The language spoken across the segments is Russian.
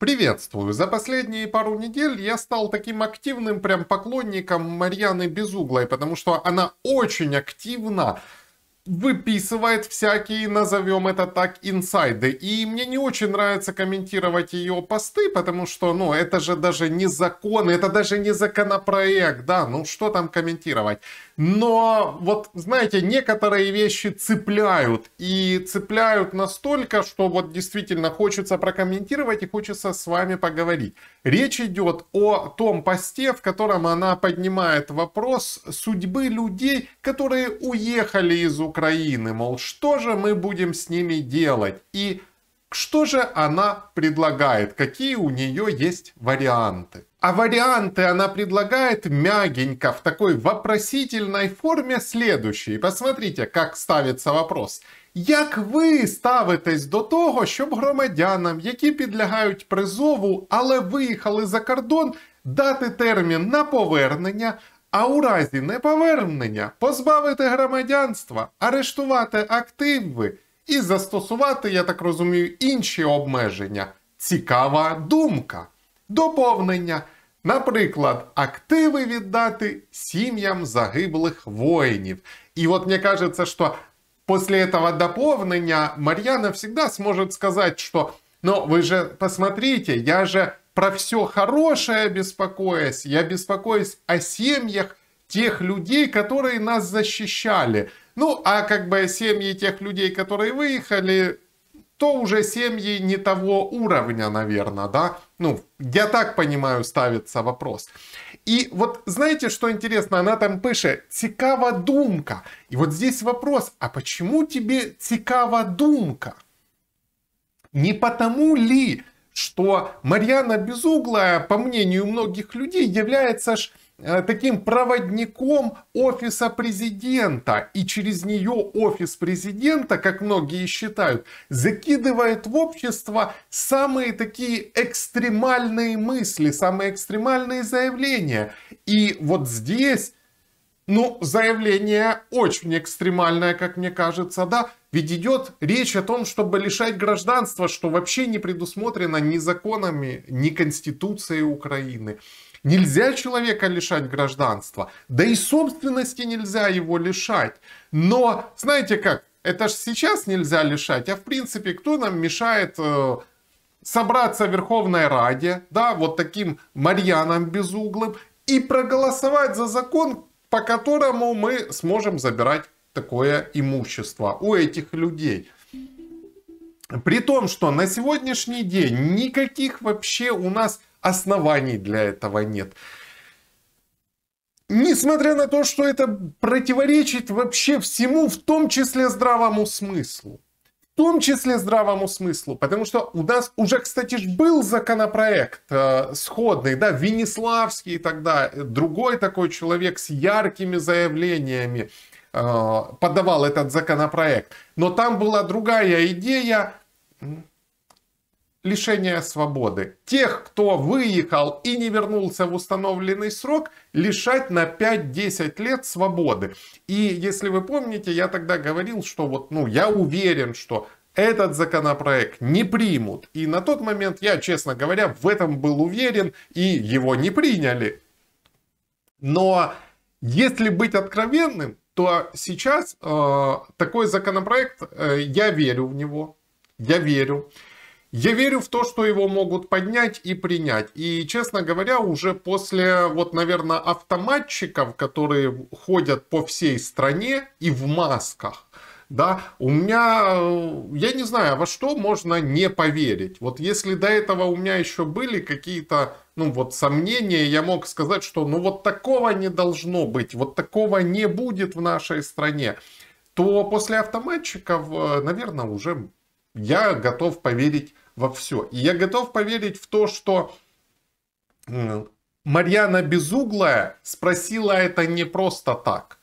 Приветствую. За последние пару недель я стал таким активным прям поклонником Марьяны Безуглой, потому что она очень активно выписывает всякие, назовем это так, инсайды. И мне не очень нравится комментировать ее посты, потому что, ну, это же даже не закон, это даже не законопроект, да, ну, что там комментировать. Но вот, знаете, некоторые вещи цепляют, и цепляют настолько, что вот действительно хочется прокомментировать и хочется с вами поговорить. Речь идет о том посте, в котором она поднимает вопрос судьбы людей, которые уехали из Украины Украины, мол, что же мы будем с ними делать и что же она предлагает, какие у нее есть варианты. А варианты она предлагает мягенько, в такой вопросительной форме следующие. Посмотрите, как ставится вопрос. Як ви ставитесь до того, щоб громадянам, які підлягають призову, але виїхали за кордон, дати термін на повернення, А у разі неповернення позбавити громадянства, арештувати активи і застосувати, я так розумію, інші обмеження. Цікава думка. Доповнення. Наприклад, активи віддати сім'ям загиблих воїнів. І от мені кажеться, що після цього доповнення Мар'яна всегда зможе сказати, що ну, ви ж посмотрите, я же про все хорошее беспокоясь, я беспокоюсь о семьях тех людей, которые нас защищали. Ну, а как бы семьи тех людей, которые выехали, то уже семьи не того уровня, наверное, да? Ну, я так понимаю, ставится вопрос. И вот знаете, что интересно? Она там пишет «цікава думка». И вот здесь вопрос, а почему тебе «цікава думка»? Не потому ли, что Марьяна Безугла, по мнению многих людей, является ж э, таким проводником офиса президента. И через нее офис президента, как многие считают, закидывает в общество самые такие экстремальные мысли, самые экстремальные заявления. И вот здесь ну, заявление очень экстремальное, как мне кажется, да, ведь идет речь о том, чтобы лишать гражданства, что вообще не предусмотрено ни законами, ни Конституцией Украины. Нельзя человека лишать гражданства, да и собственности нельзя его лишать. Но, знаете как, это же сейчас нельзя лишать, а в принципе, кто нам мешает э, собраться в Верховной Раде, да, вот таким Марьяном Безуглым, и проголосовать за закон, по которому мы сможем забирать такое имущество у этих людей. При том, что на сегодняшний день никаких вообще у нас оснований для этого нет. Несмотря на то, что это противоречит вообще всему, в том числе здравому смыслу. В том числе здравому смыслу, потому что у нас уже, кстати, ж был законопроект э, сходный, да, Венеславский тогда, другой такой человек с яркими заявлениями. Э, подавал этот законопроект. Но там была другая идея лишения свободы. Тех, кто выехал и не вернулся в установленный срок, лишать на 5-10 лет свободы. И если вы помните, я тогда говорил, что вот, ну, я уверен, что этот законопроект не примут. И на тот момент я, честно говоря, в этом был уверен, и его не приняли. Но если быть откровенным, то сейчас э, такой законопроект, э, я верю в него, я верю. Я верю в то, что его могут поднять и принять. И, честно говоря, уже после, вот, наверное, автоматчиков, которые ходят по всей стране и в масках, да, у меня, э, я не знаю, а во что можно не поверить. Вот если до этого у меня еще были какие-то, ну вот сомнения, я мог сказать, что ну вот такого не должно быть, вот такого не будет в нашей стране, то после автоматчиков, э, наверное, уже я готов поверить во все. И я готов поверить в то, что Марьяна Безуглая спросила это не просто так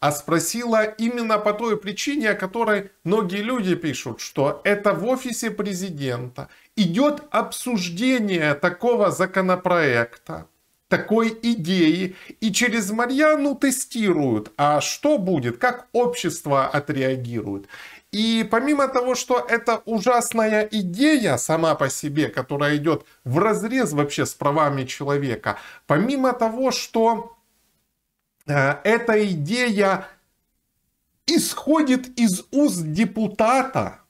а спросила именно по той причине, о которой многие люди пишут, что это в офисе президента идет обсуждение такого законопроекта, такой идеи, и через Марьяну тестируют, а что будет, как общество отреагирует. И помимо того, что это ужасная идея сама по себе, которая идет в разрез вообще с правами человека, помимо того, что Э, эта идея исходит из уст депутата,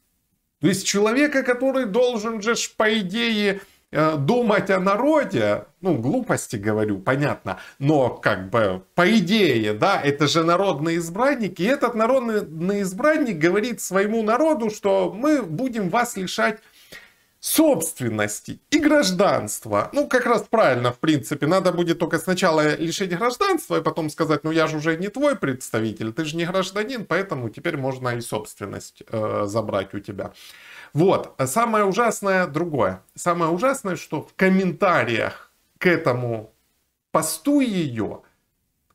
то есть человека, который должен же, по идее, э, думать о народе, ну, глупости говорю, понятно, но как бы по идее, да, это же народные избранники, и этот народный избранник говорит своему народу, что мы будем вас лишать собственности и гражданства. Ну, как раз правильно, в принципе. Надо будет только сначала лишить гражданства и потом сказать, ну, я же уже не твой представитель, ты же не гражданин, поэтому теперь можно и собственность э, забрать у тебя. Вот, самое ужасное другое. Самое ужасное, что в комментариях к этому посту ее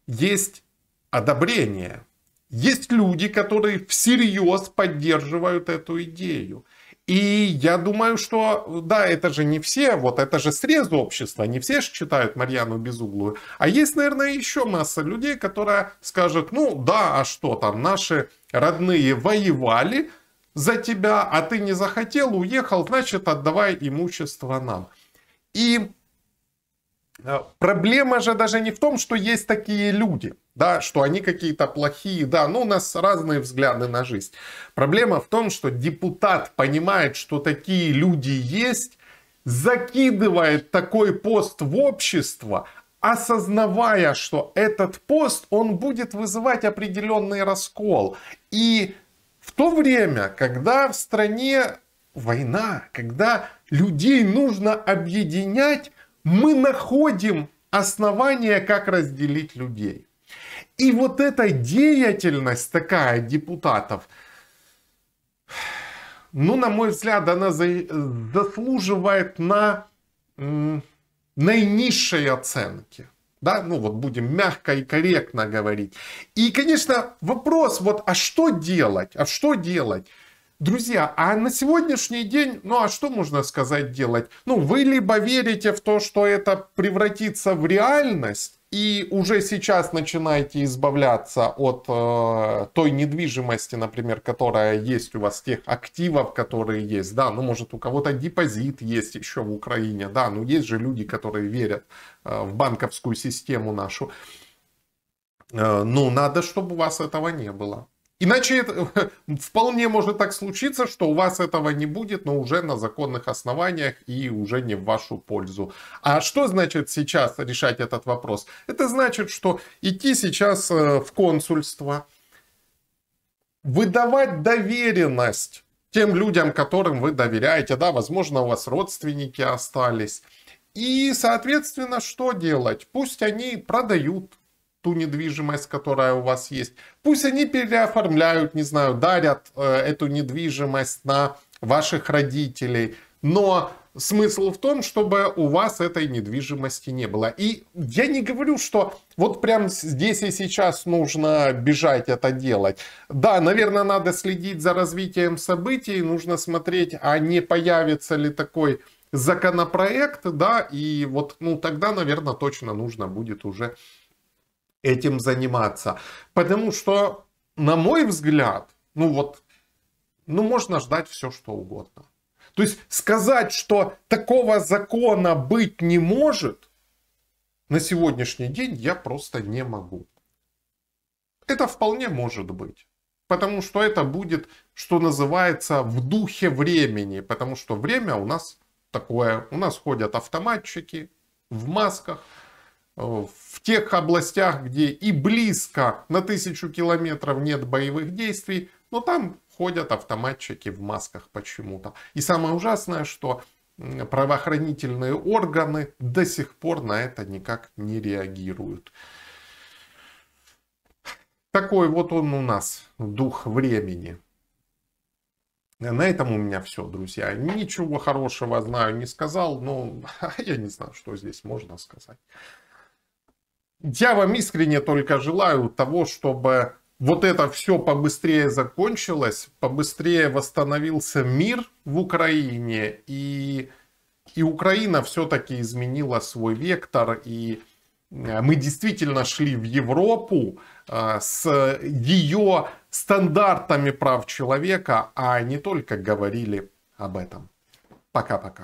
есть одобрение. Есть люди, которые всерьез поддерживают эту идею. И я думаю, что да, это же не все, вот это же срез общества, не все же читают Марьяну Безуглую. А есть, наверное, еще масса людей, которые скажут, ну да, а что там, наши родные воевали за тебя, а ты не захотел, уехал, значит, отдавай имущество нам. И Э, проблема же даже не в том, что есть такие люди, да, что они какие-то плохие, да, но ну, у нас разные взгляды на жизнь. Проблема в том, что депутат понимает, что такие люди есть, закидывает такой пост в общество, осознавая, что этот пост, он будет вызывать определенный раскол. И в то время, когда в стране война, когда людей нужно объединять, мы находим основания, как разделить людей. И вот эта деятельность такая депутатов, ну, на мой взгляд, она заслуживает на наинизшей оценки. Да, ну вот будем мягко и корректно говорить. И, конечно, вопрос вот, а что делать? А что делать? Друзья, а на сегодняшний день, ну а что можно сказать делать? Ну, вы либо верите в то, что это превратится в реальность, и уже сейчас начинаете избавляться от э, той недвижимости, например, которая есть у вас, тех активов, которые есть, да, ну, может, у кого-то депозит есть еще в Украине, да, ну, есть же люди, которые верят э, в банковскую систему нашу. Э, ну, надо, чтобы у вас этого не было. Иначе это, вполне может так случиться, что у вас этого не будет, но уже на законных основаниях и уже не в вашу пользу. А что значит сейчас решать этот вопрос? Это значит, что идти сейчас э, в консульство, выдавать доверенность тем людям, которым вы доверяете, да, возможно, у вас родственники остались. И, соответственно, что делать? Пусть они продают ту недвижимость, которая у вас есть. Пусть они переоформляют, не знаю, дарят э, эту недвижимость на ваших родителей. Но смысл в том, чтобы у вас этой недвижимости не было. И я не говорю, что вот прям здесь и сейчас нужно бежать это делать. Да, наверное, надо следить за развитием событий, нужно смотреть, а не появится ли такой законопроект, да, и вот, ну, тогда, наверное, точно нужно будет уже этим заниматься. Потому что, на мой взгляд, ну вот, ну можно ждать все, что угодно. То есть сказать, что такого закона быть не может, на сегодняшний день я просто не могу. Это вполне может быть. Потому что это будет, что называется, в духе времени. Потому что время у нас такое. У нас ходят автоматчики в масках, Э, в тех областях, где и близко на тысячу километров нет боевых действий, но там ходят автоматчики в масках почему-то. И самое ужасное, что правоохранительные органы до сих пор на это никак не реагируют. Такой вот он у нас, дух времени. На этом у меня все, друзья. Ничего хорошего, знаю, не сказал, но я не знаю, что здесь можно сказать я вам искренне только желаю того, чтобы вот это все побыстрее закончилось, побыстрее восстановился мир в Украине, и, и Украина все-таки изменила свой вектор, и э, мы действительно шли в Европу э, с ее стандартами прав человека, а не только говорили об этом. Пока-пока.